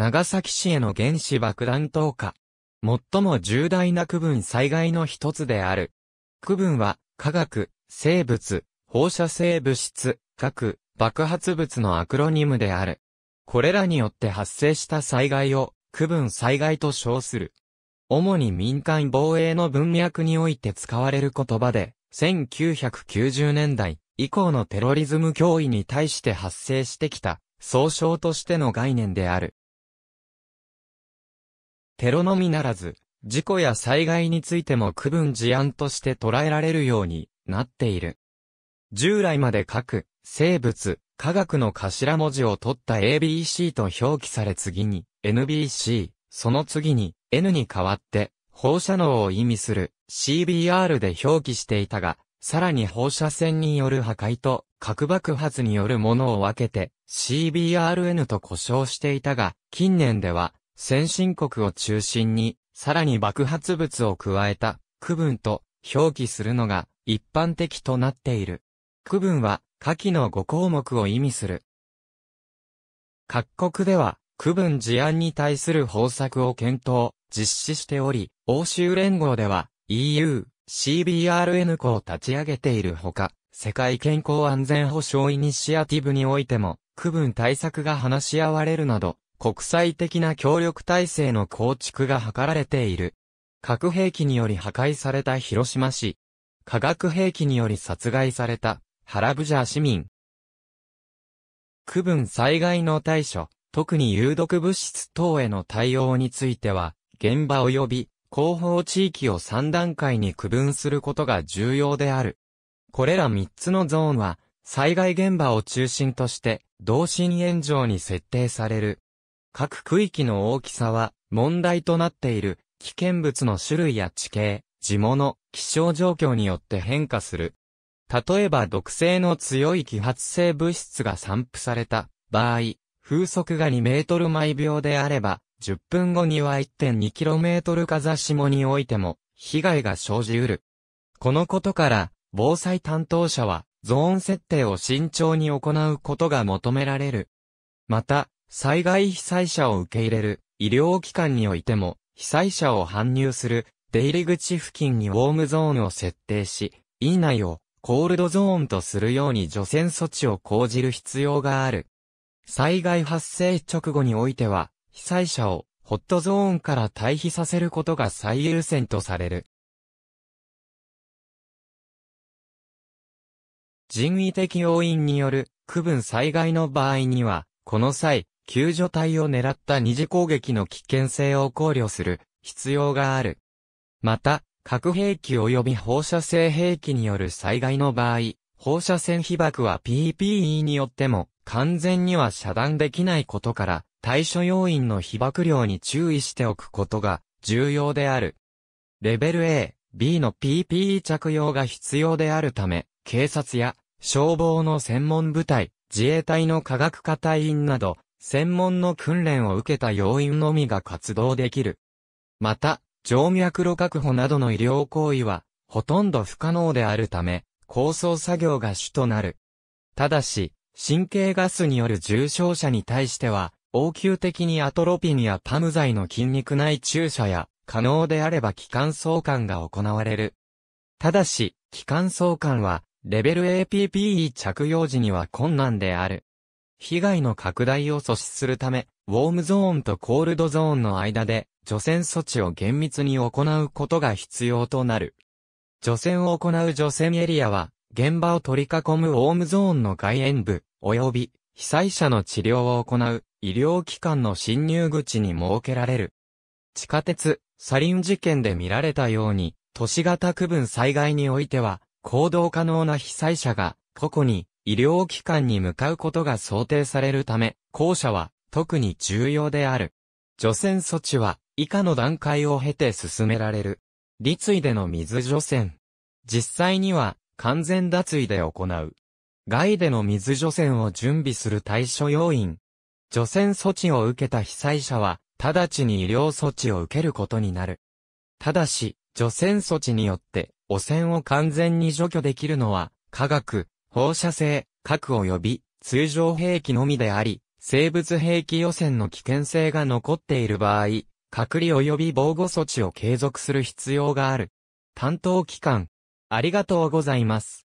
長崎市への原子爆弾投下。最も重大な区分災害の一つである。区分は、化学、生物、放射性物質、核、爆発物のアクロニムである。これらによって発生した災害を、区分災害と称する。主に民間防衛の文脈において使われる言葉で、1990年代以降のテロリズム脅威に対して発生してきた、総称としての概念である。テロのみならず、事故や災害についても区分事案として捉えられるようになっている。従来まで各、生物、科学の頭文字を取った ABC と表記され次に NBC、その次に N に代わって放射能を意味する CBR で表記していたが、さらに放射線による破壊と核爆発によるものを分けて CBRN と呼称していたが、近年では先進国を中心に、さらに爆発物を加えた区分と表記するのが一般的となっている。区分は下記の5項目を意味する。各国では区分事案に対する方策を検討、実施しており、欧州連合では EU、CBRN 庫を立ち上げているほか、世界健康安全保障イニシアティブにおいても、区分対策が話し合われるなど、国際的な協力体制の構築が図られている。核兵器により破壊された広島市。化学兵器により殺害されたハラブジャー市民。区分災害の対処、特に有毒物質等への対応については、現場及び広報地域を3段階に区分することが重要である。これら3つのゾーンは、災害現場を中心として、同心円状に設定される。各区域の大きさは、問題となっている、危険物の種類や地形、地物、気象状況によって変化する。例えば毒性の強い揮発性物質が散布された場合、風速が2メートル毎秒であれば、10分後には 1.2km 風下においても、被害が生じうる。このことから、防災担当者は、ゾーン設定を慎重に行うことが求められる。また、災害被災者を受け入れる医療機関においても、被災者を搬入する出入り口付近にウォームゾーンを設定し、院内をコールドゾーンとするように除染措置を講じる必要がある。災害発生直後においては、被災者をホットゾーンから退避させることが最優先とされる。人為的要因による区分災害の場合には、この際、救助隊を狙った二次攻撃の危険性を考慮する必要がある。また、核兵器及び放射性兵器による災害の場合、放射線被爆は PPE によっても完全には遮断できないことから、対処要因の被爆量に注意しておくことが重要である。レベル A、B の PPE 着用が必要であるため、警察や消防の専門部隊、自衛隊の科学科隊員など、専門の訓練を受けた要員のみが活動できる。また、静脈路確保などの医療行為は、ほとんど不可能であるため、構想作業が主となる。ただし、神経ガスによる重症者に対しては、応急的にアトロピンやパム剤の筋肉内注射や、可能であれば気管相関が行われる。ただし、気管相関は、レベル APPE 着用時には困難である。被害の拡大を阻止するため、ウォームゾーンとコールドゾーンの間で、除染措置を厳密に行うことが必要となる。除染を行う除染エリアは、現場を取り囲むウォームゾーンの外縁部、及び被災者の治療を行う医療機関の侵入口に設けられる。地下鉄、サリン事件で見られたように、都市型区分災害においては、行動可能な被災者が、個こに医療機関に向かうことが想定されるため、後者は特に重要である。除染措置は以下の段階を経て進められる。立位での水除染。実際には完全脱衣で行う。外での水除染を準備する対処要因。除染措置を受けた被災者は、直ちに医療措置を受けることになる。ただし、除染措置によって、汚染を完全に除去できるのは、科学、放射性、核及び通常兵器のみであり、生物兵器予選の危険性が残っている場合、隔離及び防護措置を継続する必要がある。担当機関。ありがとうございます。